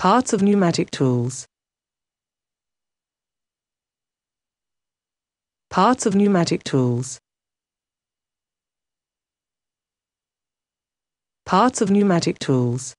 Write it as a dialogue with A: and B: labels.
A: Parts of pneumatic tools. Parts of pneumatic tools. Parts of pneumatic tools.